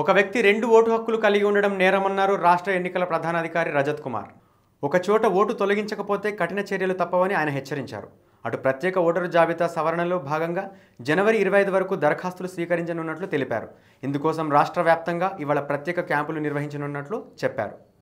ఒక వ్యక్తి రెండు ఓటు హక్కులు కలిగి ఉండడం నేరమన్నారు రాష్ట్ర ఎన్నికల ప్రధానాధికారి రజత్ కుమార్ ఒక చోట ఓటు తొలగించకపోతే కఠిన చర్యలు తప్పవని ఆయన హెచ్చరించారు అటు ప్రత్యేక ఓటరు జాబితా సవరణలో భాగంగా జనవరి ఇరవై ఐదు వరకు దరఖాస్తులు స్వీకరించనున్నట్లు తెలిపారు ఇందుకోసం రాష్ట్ర వ్యాప్తంగా ఇవాళ ప్రత్యేక క్యాంపులు నిర్వహించనున్నట్లు చెప్పారు